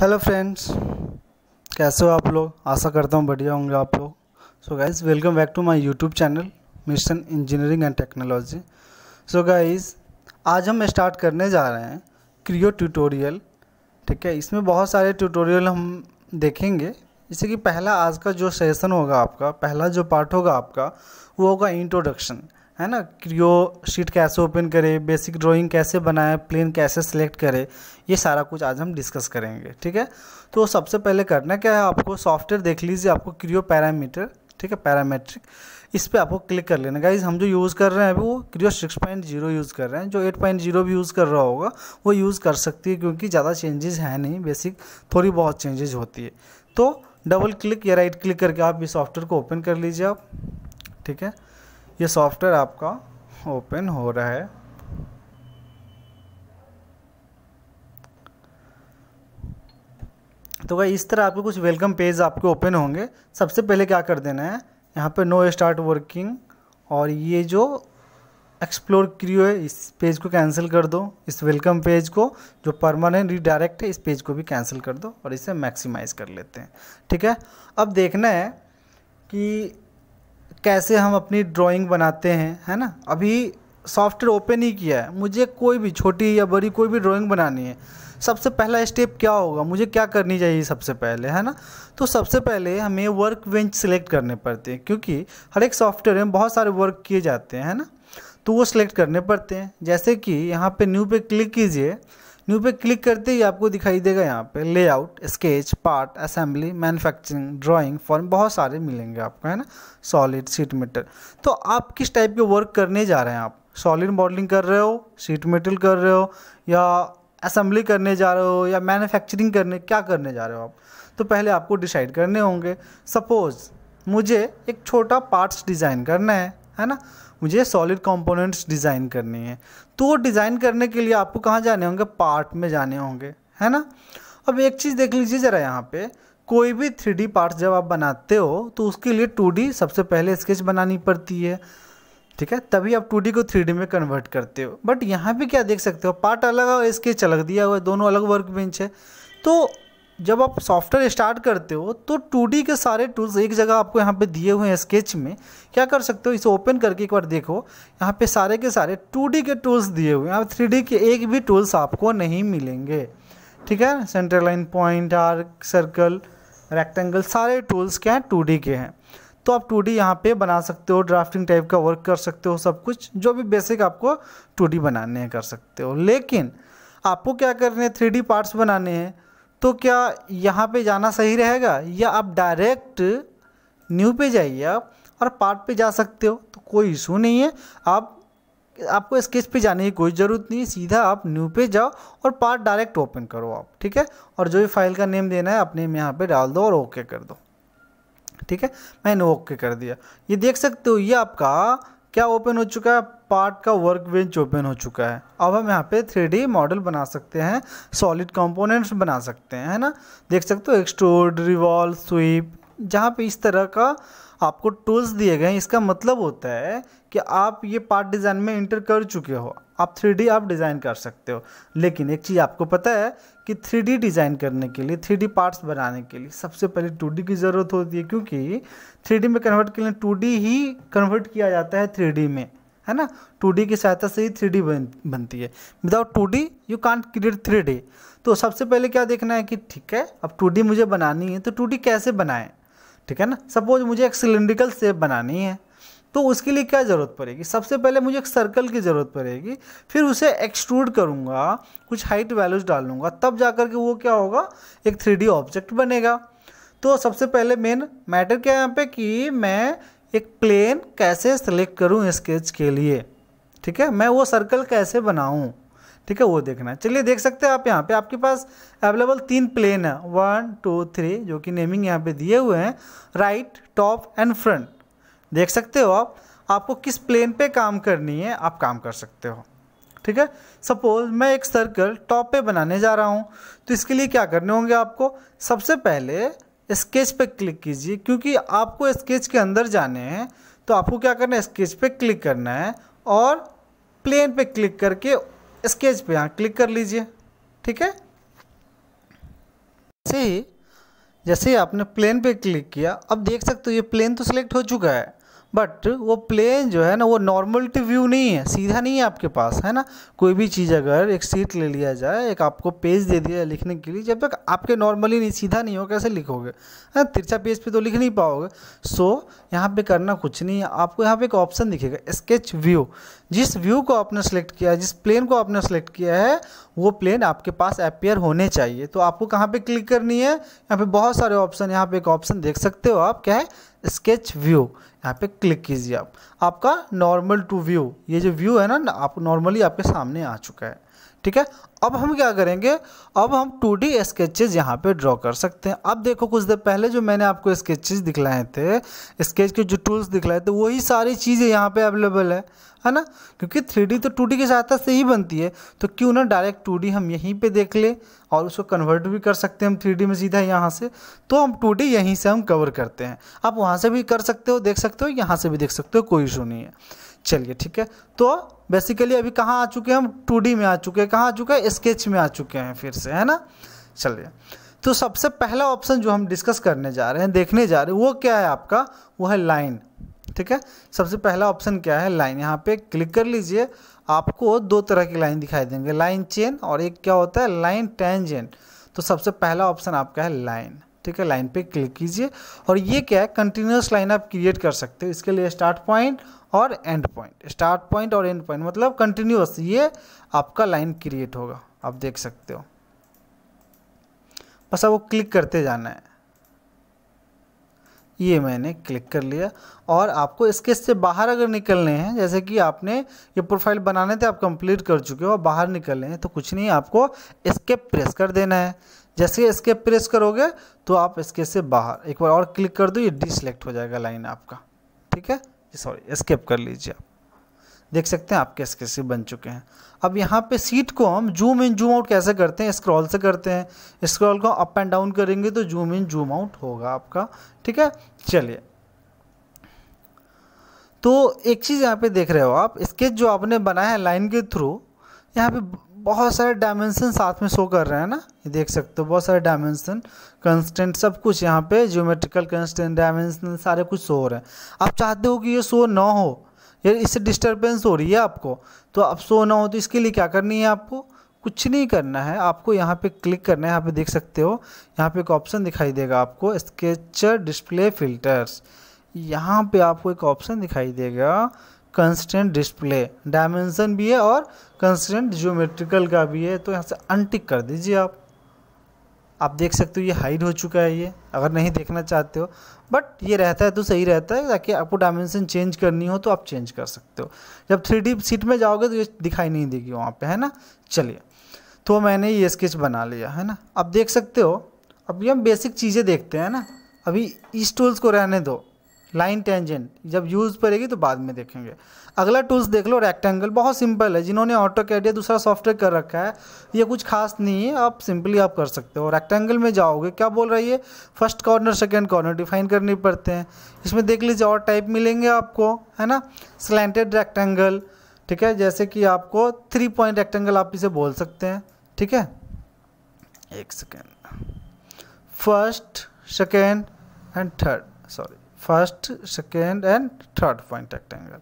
hello friends कैसे हो आप लोग आशा करता हूँ बढ़िया होंगे आप लोग so guys welcome back to my YouTube channel mission engineering and technology so guys आज हम स्टार्ट करने जा रहे हैं क्रियो ट्यूटोरियल ठीक है इसमें बहुत सारे ट्यूटोरियल हम देखेंगे जैसे कि पहला आज का जो सेशन होगा आपका पहला जो पार्ट होगा आपका वो होगा इंट्रोडक्शन है ना क्रियो शीट कैसे ओपन करें बेसिक ड्राइंग कैसे बनाएं प्लेन कैसे सिलेक्ट करें ये सारा कुछ आज हम डिस्कस करेंगे ठीक है तो सबसे पहले करना क्या है आपको सॉफ्टवेयर देख लीजिए आपको क्रियो पैरामीटर ठीक है पैरामेट्रिक इस पर आपको क्लिक कर लेना गाइज हम जो यूज़ कर रहे हैं अभी वो Creo six point zero use कर रहे हैं जो एट पॉइंट जीरो भी यूज़ कर रहा होगा वो यूज़ कर सकती है क्योंकि ज़्यादा चेंजेज़ है नहीं बेसिक थोड़ी बहुत चेंजेज़ होती है तो डबल क्लिक या राइट क्लिक करके आप इस सॉफ्टवेयर को ओपन कर लीजिए आप ठीक है ये सॉफ्टवेयर आपका ओपन हो रहा है तो भाई इस तरह आपके कुछ वेलकम पेज आपके ओपन होंगे सबसे पहले क्या कर देना है यहाँ पे नो स्टार्ट वर्किंग और ये जो एक्सप्लोर क्रियो है इस पेज को कैंसिल कर दो इस वेलकम पेज को जो परमानेंट रिडायरेक्ट है इस पेज को भी कैंसिल कर दो और इसे मैक्सिमाइज कर लेते हैं ठीक है अब देखना है कि कैसे हम अपनी ड्राइंग बनाते हैं है ना अभी सॉफ्टवेयर ओपन ही किया है मुझे कोई भी छोटी या बड़ी कोई भी ड्राइंग बनानी है सबसे पहला स्टेप क्या होगा मुझे क्या करनी चाहिए सबसे पहले है ना तो सबसे पहले हमें वर्क बेंच सिलेक्ट करने पड़ते हैं क्योंकि हर एक सॉफ्टवेयर में बहुत सारे वर्क किए जाते हैं है ना तो वो सिलेक्ट करने पड़ते हैं जैसे कि यहाँ पे न्यू पे क्लिक कीजिए न्यू पे क्लिक करते ही आपको दिखाई देगा यहाँ पे layout sketch part assembly manufacturing drawing form बहुत सारे मिलेंगे आपको है ना सॉलिड सीट मेटल तो आप किस टाइप के वर्क करने जा रहे हैं आप सॉलिड मॉडलिंग कर रहे हो सीट मेटल कर रहे हो या असेंबली करने जा रहे हो या मैन्युफैक्चरिंग करने क्या करने जा रहे हो आप तो पहले आपको डिसाइड करने होंगे सपोज़ मुझे एक छोटा पार्ट्स डिज़ाइन करना है है ना मुझे सॉलिड कंपोनेंट्स डिज़ाइन करनी है तो वो डिज़ाइन करने के लिए आपको कहाँ जाने होंगे पार्ट में जाने होंगे है ना अब एक चीज़ देख लीजिए ज़रा यहाँ पे कोई भी थ्री डी पार्ट्स जब आप बनाते हो तो उसके लिए टू डी सबसे पहले स्केच बनानी पड़ती है ठीक है तभी आप टू को थ्री में कन्वर्ट करते हो बट यहाँ पे क्या देख सकते हो पार्ट अलग और स्केच अलग दिया हुआ है दोनों अलग वर्क बेंच है तो जब आप सॉफ्टवेयर स्टार्ट करते हो तो टू के सारे टूल्स एक जगह आपको यहाँ पे दिए हुए हैं स्केच में क्या कर सकते हो इसे ओपन करके एक बार देखो यहाँ पे सारे के सारे टू के टूल्स दिए हुए हैं यहाँ थ्री के एक भी टूल्स आपको नहीं मिलेंगे ठीक है center line point arc circle rectangle सारे टूल्स क्या हैं टू के हैं तो आप टू डी यहाँ पर बना सकते हो ड्राफ्टिंग टाइप का वर्क कर सकते हो सब कुछ जो भी बेसिक आपको टू बनाने हैं कर सकते हो लेकिन आपको क्या करने हैं थ्री पार्ट्स बनाने हैं तो क्या यहाँ पे जाना सही रहेगा या आप डायरेक्ट न्यू पे जाइए आप और पार्ट पे जा सकते हो तो कोई इशू नहीं है आप आपको स्केच पे जाने की कोई ज़रूरत नहीं है सीधा आप न्यू पे जाओ और पार्ट डायरेक्ट ओपन करो आप ठीक है और जो भी फाइल का नेम देना है अपने यहाँ पे डाल दो और ओके कर दो ठीक है मैंने ओके कर दिया ये देख सकते हो ये आपका क्या ओपन हो चुका है पार्ट का वर्क बेंच ओपन हो चुका है अब हम यहाँ पे थ्री मॉडल बना सकते हैं सॉलिड कंपोनेंट्स बना सकते हैं है ना देख सकते हो एक्सट्रोड रिवॉल्व स्वीप जहाँ पे इस तरह का आपको टूल्स दिए गए हैं इसका मतलब होता है कि आप ये पार्ट डिज़ाइन में इंटर कर चुके हो आप थ्री आप डिज़ाइन कर सकते हो लेकिन एक चीज़ आपको पता है कि थ्री डिज़ाइन करने के लिए थ्री पार्ट्स बनाने के लिए सबसे पहले टू की ज़रूरत होती है क्योंकि थ्री में कन्वर्ट के लिए टू ही कन्वर्ट किया जाता है थ्री में है ना टू की सहायता से ही थ्री बन, बनती है without two D you can't create three तो सबसे पहले क्या देखना है कि ठीक है अब टू मुझे बनानी है तो टू कैसे बनाएं ठीक है ना सपोज मुझे एक सिलेंड्रिकल सेप बनानी है तो उसके लिए क्या ज़रूरत पड़ेगी सबसे पहले मुझे एक सर्कल की ज़रूरत पड़ेगी फिर उसे एक्सट्रूड करूँगा कुछ हाइट वैल्यूज डालूँगा तब जा कर के वो क्या होगा एक थ्री ऑब्जेक्ट बनेगा तो सबसे पहले मेन मैटर क्या है यहाँ पे कि मैं एक प्लेन कैसे सेलेक्ट करूँ स्केच के लिए ठीक है मैं वो सर्कल कैसे बनाऊँ ठीक है वो देखना है चलिए देख सकते हैं आप यहाँ पे आपके पास अवेलेबल तीन प्लेन है वन टू थ्री जो कि नेमिंग यहाँ पे दिए हुए हैं राइट टॉप एंड फ्रंट देख सकते हो आप आपको किस प्लेन पे काम करनी है आप काम कर सकते हो ठीक है सपोज मैं एक सर्कल टॉप पे बनाने जा रहा हूँ तो इसके लिए क्या करने होंगे आपको सबसे पहले स्केच पे क्लिक कीजिए क्योंकि आपको स्केच के अंदर जाने हैं तो आपको क्या करना है स्केच पे क्लिक करना है और प्लेन पे क्लिक करके स्केच पे यहाँ क्लिक कर लीजिए ठीक है जैसे ही जैसे ही आपने प्लेन पे क्लिक किया अब देख सकते हो ये प्लेन तो सिलेक्ट हो चुका है बट वो प्लेन जो है ना वो नॉर्मलिटी व्यू नहीं है सीधा नहीं है आपके पास है ना कोई भी चीज़ अगर एक सीट ले लिया जाए एक आपको पेज दे दिया जाए लिखने के लिए जब तक आपके नॉर्मली नहीं सीधा नहीं हो कैसे लिखोगे है ना तिरछा पेज पे तो लिख नहीं पाओगे सो so, यहाँ पे करना कुछ नहीं है आपको यहाँ पे एक ऑप्शन दिखेगा स्केच व्यू जिस व्यू को आपने सेलेक्ट किया है जिस प्लेन को आपने सेलेक्ट किया है वो प्लेन आपके पास अपेयर होने चाहिए तो आपको कहाँ पर क्लिक करनी है यहाँ पर बहुत सारे ऑप्शन यहाँ पर एक ऑप्शन देख सकते हो आप क्या है स्केच व्यू यहाँ पे क्लिक कीजिए आप आपका नॉर्मल टू व्यू ये जो व्यू है ना आप नॉर्मली आपके सामने आ चुका है ठीक है अब हम क्या करेंगे अब हम टू डी स्केचेज यहाँ पर ड्रॉ कर सकते हैं अब देखो कुछ देर पहले जो मैंने आपको स्केचेज दिखलाए थे स्केच के जो टूल्स दिखलाए थे वही सारी चीज़ें यहाँ पे अवेलेबल है है ना क्योंकि थ्री तो टू की सहायता से ही बनती है तो क्यों ना डायरेक्ट टू हम यहीं पर देख ले और उसको कन्वर्ट भी कर सकते हैं हम थ्री में सीधा यहाँ से तो हम टू यहीं से हम कवर करते हैं आप वहाँ से भी कर सकते हो देख सकते हो यहाँ से भी देख सकते हो कोई इशू नहीं है चलिए ठीक है तो बेसिकली अभी कहाँ आ चुके हैं हम टू में आ चुके हैं कहाँ आ चुके हैं स्केच में आ चुके हैं फिर से है ना चलिए तो सबसे पहला ऑप्शन जो हम डिस्कस करने जा रहे हैं देखने जा रहे हैं वो क्या है आपका वो है लाइन ठीक है सबसे पहला ऑप्शन क्या है लाइन यहाँ पे क्लिक कर लीजिए आपको दो तरह की लाइन दिखाई देंगे लाइन चेन और एक क्या होता है लाइन टेंजेंट तो सबसे पहला ऑप्शन आपका है लाइन ठीक है लाइन पे क्लिक कीजिए और ये क्या है कंटिन्यूस लाइन आप क्रिएट कर सकते हो इसके लिए स्टार्ट पॉइंट और एंड पॉइंट स्टार्ट पॉइंट और एंड पॉइंट मतलब कंटिन्यूस ये आपका लाइन क्रिएट होगा आप देख सकते हो बस आपको क्लिक करते जाना है ये मैंने क्लिक कर लिया और आपको इसके से बाहर अगर निकलने हैं जैसे कि आपने ये प्रोफाइल बनाने थे आप कंप्लीट कर चुके हो बाहर निकलने हैं तो कुछ नहीं आपको इसके प्रेस कर देना है जैसे इसके प्रेस करोगे तो आप इसके से बाहर एक बार और क्लिक कर दो ये डिसलेक्ट हो जाएगा लाइन आपका ठीक है सॉरी स्केप कर लीजिए आप देख सकते हैं आपके से बन चुके हैं अब यहाँ पे सीट को हम जूम इन जूम आउट कैसे करते हैं स्क्रॉल से करते हैं स्क्रॉल को अप एंड डाउन करेंगे तो जूम इन जूम आउट होगा आपका ठीक है चलिए तो एक चीज़ यहाँ पे देख रहे हो आप स्केच जो आपने बनाया है लाइन के थ्रू यहाँ पे बहुत सारे डायमेंशन साथ में शो कर रहे हैं ना ये देख सकते हो बहुत सारे डायमेंसन कंस्टेंट सब कुछ यहाँ पे ज्योमेट्रिकल कंस्टेंट डायमेंशन सारे कुछ शो हो रहे हैं आप चाहते हो कि ये शो ना हो यार इससे डिस्टर्बेंस हो रही है आपको तो आप शो ना हो तो इसके लिए क्या करनी है आपको कुछ नहीं करना है आपको यहाँ पे क्लिक करना है यहाँ पे देख सकते हो यहाँ पे एक ऑप्शन दिखाई देगा आपको स्केचर डिस्प्ले फिल्टर्स यहाँ पे आपको एक ऑप्शन दिखाई देगा कंस्टेंट डिस्प्ले डायमेंशन भी है और कंस्टेंट जियोमेट्रिकल का भी है तो यहाँ से अनटिक कर दीजिए आप आप देख सकते हो ये हाइड हो चुका है ये अगर नहीं देखना चाहते हो बट ये रहता है तो सही रहता है ताकि आपको डायमेंशन चेंज करनी हो तो आप चेंज कर सकते हो जब थ्री डी सीट में जाओगे तो ये दिखाई नहीं देगी वहाँ पे है ना चलिए तो मैंने ये स्केच बना लिया है ना आप देख सकते हो अभी हम बेसिक चीज़ें देखते हैं ना अभी इस टूल्स को रहने दो लाइन टेंजेंट जब यूज़ पड़ेगी तो बाद में देखेंगे अगला टूल्स देख लो रेक्टेंगल बहुत सिंपल है जिन्होंने ऑटो कैड या दूसरा सॉफ्टवेयर कर रखा है ये कुछ खास नहीं है आप सिंपली आप कर सकते हो रेक्टेंगल में जाओगे क्या बोल रही है first corner second corner define करने पड़ते हैं इसमें देख लीजिए और टाइप मिलेंगे आपको है ना स्लेंटेड रेक्टेंगल ठीक है जैसे कि आपको थ्री पॉइंट रेक्टेंगल आप इसे बोल सकते हैं ठीक है एक second first second and third sorry first second and third point rectangle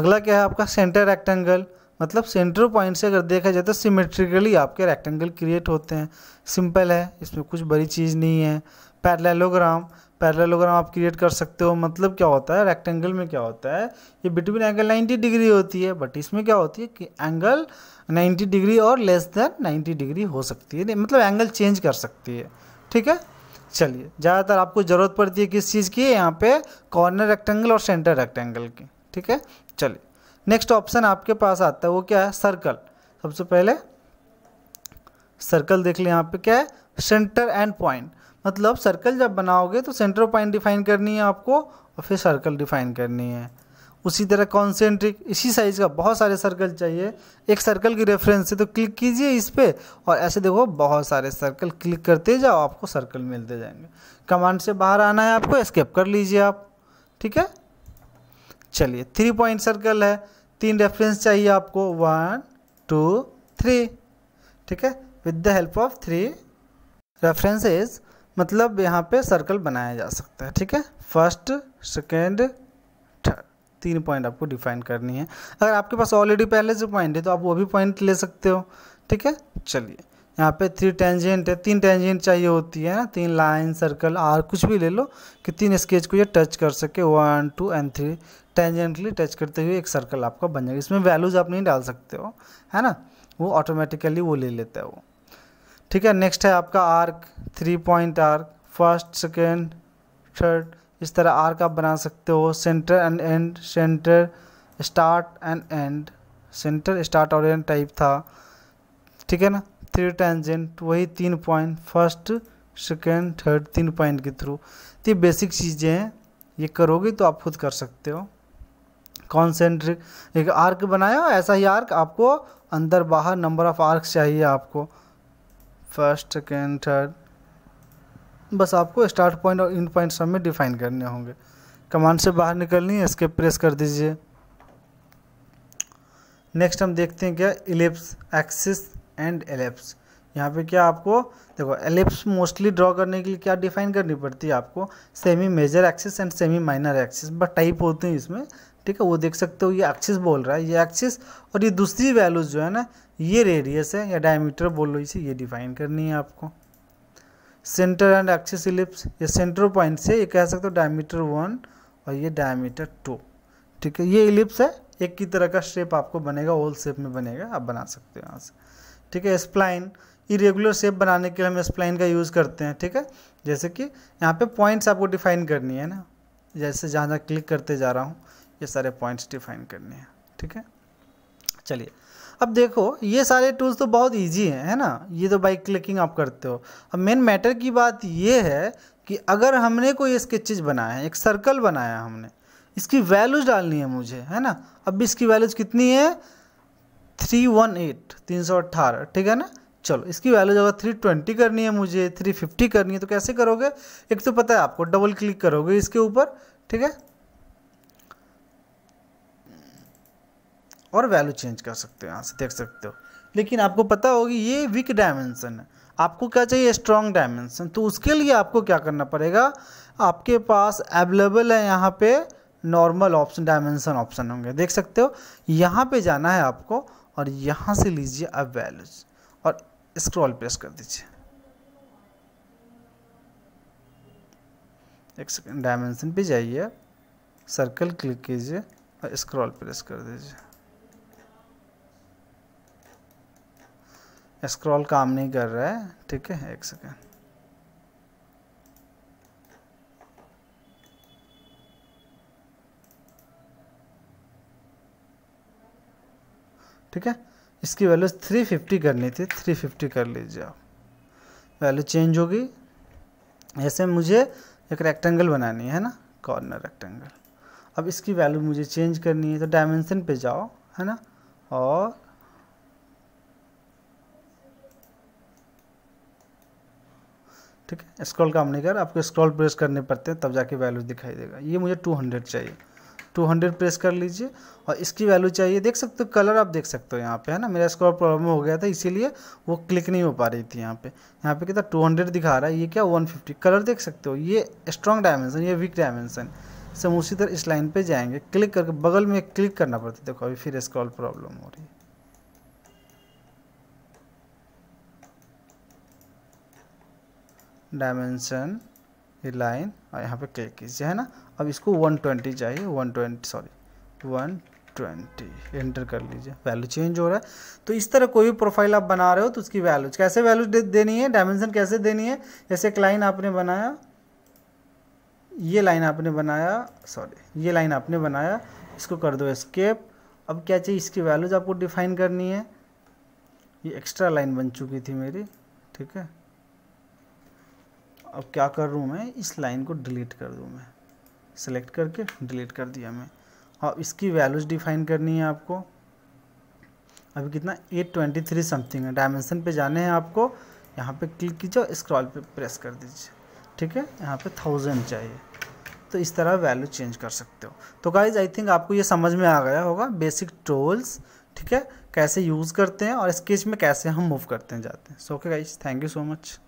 अगला क्या है आपका सेंटर रेक्टेंगल मतलब सेंटर पॉइंट से अगर देखा जाए तो सिमेट्रिकली आपके रेक्टेंगल क्रिएट होते हैं सिंपल है इसमें कुछ बड़ी चीज़ नहीं है पैरलेलोग्राम पैरलेलोग्राम आप क्रिएट कर सकते हो मतलब क्या होता है रेक्टेंगल में क्या होता है ये बिटवीन एंगल 90 डिग्री होती है बट इसमें क्या होती है कि एंगल 90 डिग्री और लेस देन 90 डिग्री हो सकती है मतलब एंगल चेंज कर सकती है ठीक है चलिए ज़्यादातर आपको ज़रूरत पड़ती है किस चीज़ की यहाँ पे कॉर्नर रेक्टेंगल और सेंटर रेक्टेंगल की ठीक है चलिए नेक्स्ट ऑप्शन आपके पास आता है वो क्या है सर्कल सबसे पहले सर्कल देख लें यहाँ पे क्या है सेंटर एंड पॉइंट मतलब सर्कल जब बनाओगे तो सेंटर पॉइंट डिफाइन करनी है आपको और फिर सर्कल डिफाइन करनी है उसी तरह कॉन्सेंट्रिक इसी साइज़ का बहुत सारे सर्कल चाहिए एक सर्कल की रेफरेंस से तो क्लिक कीजिए इस पर और ऐसे देखो बहुत सारे सर्कल क्लिक करते जाओ आपको सर्कल मिलते जाएंगे कमांड से बाहर आना है आपको स्केप कर लीजिए आप ठीक है चलिए थ्री पॉइंट सर्कल है तीन रेफरेंस चाहिए आपको वन टू थ्री ठीक है with the help of three references मतलब यहाँ पे सर्कल बनाया जा सकता है ठीक है फर्स्ट सेकेंड तीन पॉइंट आपको डिफाइन करनी है अगर आपके पास ऑलरेडी पहले से पॉइंट है तो आप वो भी पॉइंट ले सकते हो ठीक है चलिए यहाँ पे थ्री टेंजेंट है तीन टेंजेंट चाहिए होती है ना तीन लाइन सर्कल आर कुछ भी ले लो कि तीन स्केच को ये टच कर सके one two and three tangentially touch करते हुए एक सर्कल आपका बन जाएगा इसमें वैल्यूज़ आप नहीं डाल सकते हो है ना वो ऑटोमेटिकली वो ले लेता है वो ठीक है नेक्स्ट है आपका arc three point arc first second third इस तरह आर्क आप बना सकते हो center and end center start and end center start और एंड टाइप था ठीक है ना थ्री टेंजेंट वही तीन पॉइंट फर्स्ट सेकेंड थर्ड तीन पॉइंट के थ्रू तो ये बेसिक चीज़ें हैं ये करोगे तो आप खुद कर सकते हो कॉन्सेंट्रिक एक आर्क बनाया ऐसा ही आर्क आपको अंदर बाहर नंबर ऑफ आर्क चाहिए आपको फर्स्ट सेकेंड थर्ड बस आपको स्टार्ट पॉइंट और इन पॉइंट सब में डिफाइन करने होंगे कमांड से बाहर निकलनी है इसके प्रेस कर दीजिए नेक्स्ट हम देखते हैं क्या एलिप्स एक्सिस एंड एलिप्स यहाँ पे क्या आपको देखो एलिप्स मोस्टली ड्रॉ करने के लिए क्या डिफाइन करनी पड़ती है आपको semi major axis and semi minor axis but type होते हैं इसमें ठीक है वो देख सकते हो ये एक्सिस बोल रहा है ये एक्सिस और ये दूसरी वैल्यूज जो है ना ये रेडियस है या डायमीटर बोल लो इसे ये डिफाइन करनी है आपको सेंटर एंड एक्सिस इलिप्स ये सेंटर पॉइंट से ये कह सकते हो डायमीटर वन और ये डायमीटर टू ठीक है ये इलिप्स है एक ही तरह का शेप आपको बनेगा ओल शेप में बनेगा आप बना सकते हो यहाँ से ठीक है स्प्लाइन इरेगुलर शेप बनाने के लिए हम स्प्लाइन का यूज़ करते हैं ठीक है जैसे कि यहाँ पे पॉइंट्स आपको डिफाइन करनी है ना जैसे जहाँ जहाँ क्लिक करते जा रहा हूँ ये सारे पॉइंट्स डिफाइन करने हैं ठीक है चलिए अब देखो ये सारे टूल्स तो बहुत इजी हैं है ना ये तो बाई क्लिकिंग आप करते हो अब मेन मैटर की बात ये है कि अगर हमने कोई स्केचेज बनाया है एक सर्कल बनाया हमने इसकी वैल्यूज डालनी है मुझे है ना अब इसकी वैल्यूज कितनी है थ्री वन एट तीन सौ अट्ठारह ठीक है ना चलो इसकी वैल्यूज अगर थ्री ट्वेंटी करनी है मुझे थ्री फिफ्टी करनी है तो कैसे करोगे एक तो पता है आपको डबल क्लिक करोगे इसके ऊपर ठीक है और वैल्यू चेंज कर सकते हो यहाँ से देख सकते हो लेकिन आपको पता होगी ये वीक डायमेंसन है आपको क्या चाहिए स्ट्रॉन्ग डायमेंसन तो उसके लिए आपको क्या करना पड़ेगा आपके पास अवेलेबल है यहाँ पे नॉर्मल ऑप्शन डायमेंसन ऑप्शन होंगे देख सकते हो यहाँ पे जाना है आपको और यहाँ से लीजिए अब वैल्यूज और स्क्रॉल प्रेस कर दीजिए एक सेकेंड डायमेंसन पे जाइए सर्कल क्लिक कीजिए और स्क्रॉल प्रेस कर दीजिए स्क्रॉल काम नहीं कर रहा है ठीक है एक सेकेंड ठीक है इसकी वैल्यू 350 करनी थी 350 कर लीजिए आप वैल्यू चेंज होगी ऐसे मुझे एक रेक्टेंगल बनानी है ना कॉर्नर रेक्टेंगल अब इसकी वैल्यू मुझे चेंज करनी है तो डायमेंशन पे जाओ है ना और ठीक है स्क्रॉल काम नहीं कर आपको स्क्रॉल प्रेस करने पड़ते हैं तब जाके वैल्यू दिखाई देगा ये मुझे टू हंड्रेड चाहिए टू हंड्रेड प्रेस कर लीजिए और इसकी वैल्यू चाहिए देख सकते हो कलर आप देख सकते हो यहाँ पे है ना मेरा स्क्रॉल प्रॉब्लम हो गया था इसीलिए वो क्लिक नहीं हो पा रही थी यहाँ पे यहाँ पे कितना टू हंड्रेड दिखा रहा है ये क्या वन फिफ्टी कलर देख सकते हो ये स्ट्रॉन्ग डायमेंशन ये वीक डायमेंशन सब उसी तरह इस लाइन पर जाएंगे क्लिक करके बगल में क्लिक करना पड़ता है देखो अभी फिर स्क्रॉल प्रॉब्लम हो रही है डायमेंशन ये लाइन और यहाँ पे क्लिक कीजिए है ना अब इसको 120 चाहिए 120 सॉरी 120 एंटर कर लीजिए वैल्यू चेंज हो रहा है तो इस तरह कोई भी प्रोफाइल आप बना रहे हो तो उसकी वैल्यूज कैसे वैल्यू दे, देनी है डायमेंशन कैसे देनी है जैसे एक लाइन आपने बनाया ये लाइन आपने बनाया सॉरी ये लाइन आपने बनाया इसको कर दो स्केप अब क्या चाहिए इसकी वैल्यूज आपको डिफाइन करनी है ये एक्स्ट्रा लाइन बन चुकी थी मेरी ठीक है अब क्या कर रहा हूँ मैं इस लाइन को डिलीट कर दूँ मैं सेलेक्ट करके डिलीट कर दिया मैं और इसकी वैल्यूज डिफाइन करनी है आपको अभी कितना एट ट्वेंटी थ्री समथिंग है डायमेंसन पे जाने हैं आपको यहाँ पे क्लिक कीजिए और इस्क्रॉल पर प्रेस कर दीजिए ठीक है यहाँ पे थाउजेंड चाहिए तो इस तरह वैल्यू चेंज कर सकते हो तो गाइज आई थिंक आपको ये समझ में आ गया होगा बेसिक टूल्स ठीक है कैसे यूज़ करते हैं और स्केच में कैसे हम मूव करते हैं जाते हैं so okay guys thank you so much